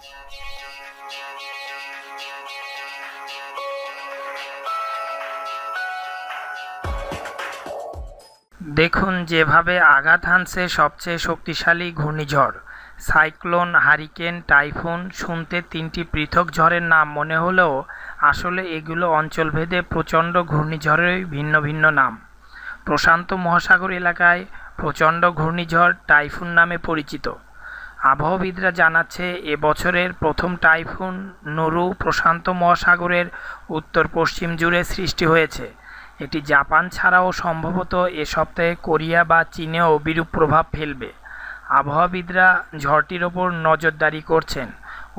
দেখুন যেভাবে আঘাত হানছে সবচেয়ে শক্তিশালী ঘূর্ণিঝড় সাইক্লোন হারিকেন টাইফুন শুনতে তিনটি পৃথক ঝড়ের নাম মনে হলেও আসলে এগুলো অঞ্চলভেদে প্রচণ্ড ঘূর্ণিঝড়েরই ভিন্ন ভিন্ন নাম প্রশান্ত মহাসাগর এলাকায় প্রচণ্ড ঘূর্ণিঝড় টাইফুন নামে পরিচিত আবহবিদরা জানাচ্ছে এ বছরের প্রথম টাইফুন নরু প্রশান্ত মহাসাগরের উত্তর পশ্চিম জুড়ে সৃষ্টি হয়েছে এটি জাপান ছাড়াও সম্ভবত এ সপ্তাহে কোরিয়া বা চীনেও বিরূপ প্রভাব ফেলবে আবহাওয়াবিদরা ঝড়টির ওপর নজরদারি করছেন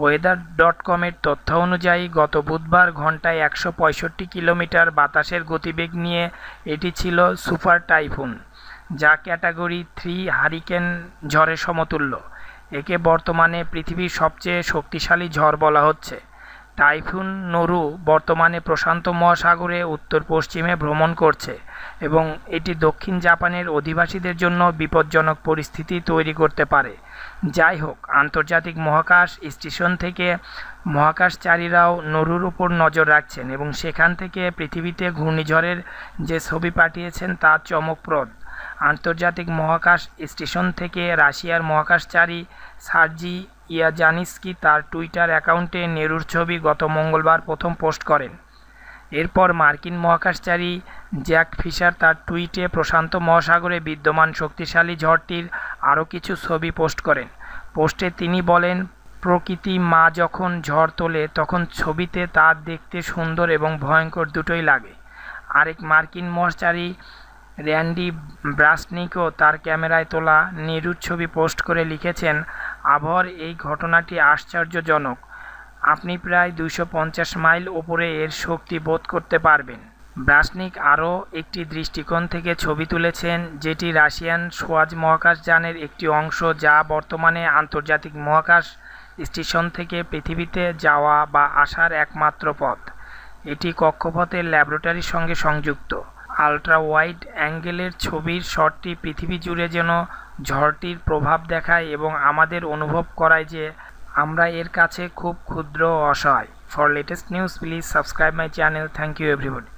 ওয়েদার ডট কমের তথ্য অনুযায়ী গত বুধবার ঘন্টায় একশো কিলোমিটার বাতাসের গতিবেগ নিয়ে এটি ছিল সুপার টাইফুন যা ক্যাটাগরি থ্রি হারিকেন ঝড়ের সমতুল্য একে বর্তমানে পৃথিবীর সবচেয়ে শক্তিশালী ঝড় বলা হচ্ছে টাইফুন নরু বর্তমানে প্রশান্ত মহাসাগরে উত্তর পশ্চিমে ভ্রমণ করছে এবং এটি দক্ষিণ জাপানের অধিবাসীদের জন্য বিপজ্জনক পরিস্থিতি তৈরি করতে পারে যাই হোক আন্তর্জাতিক মহাকাশ স্টেশন থেকে মহাকাশচারীরাও নরুর উপর নজর রাখছেন এবং সেখান থেকে পৃথিবীতে ঘূর্ণিঝড়ের যে ছবি পাঠিয়েছেন তা চমকপ্রদ আন্তর্জাতিক মহাকাশ স্টেশন থেকে রাশিয়ার মহাকাশচারী সার্জি ইয়াজানিস্কি তার টুইটার অ্যাকাউন্টে নেরুর ছবি গত মঙ্গলবার প্রথম পোস্ট করেন এরপর মার্কিন মহাকাশচারী জ্যাক ফিশার তার টুইটে প্রশান্ত মহাসাগরে বিদ্যমান শক্তিশালী ঝড়টির আরও কিছু ছবি পোস্ট করেন পোস্টে তিনি বলেন প্রকৃতি মা যখন ঝড় তোলে তখন ছবিতে তা দেখতে সুন্দর এবং ভয়ঙ্কর দুটোই লাগে আরেক মার্কিন মহাচারী র্যান্ডি ব্রাসনিকও তার ক্যামেরায় তোলা নিরুর ছবি পোস্ট করে লিখেছেন আবহর এই ঘটনাটি আশ্চর্যজনক আপনি প্রায় দুশো মাইল ওপরে এর শক্তি বোধ করতে পারবেন ব্রাসনিক আরও একটি দৃষ্টিকোণ থেকে ছবি তুলেছেন যেটি রাশিয়ান সোয়াজ মহাকাশযানের একটি অংশ যা বর্তমানে আন্তর্জাতিক মহাকাশ স্টেশন থেকে পৃথিবীতে যাওয়া বা আসার একমাত্র পথ এটি কক্ষপথের ল্যাবরেটরির সঙ্গে সংযুক্ত আলট্রা ওয়াইড অ্যাঙ্গেলের ছবির শটটি পৃথিবী জুড়ে যেন ঝড়টির প্রভাব দেখায় এবং আমাদের অনুভব করায় যে আমরা এর কাছে খুব ক্ষুদ্র অসহায় for latest news please subscribe my channel thank you everybody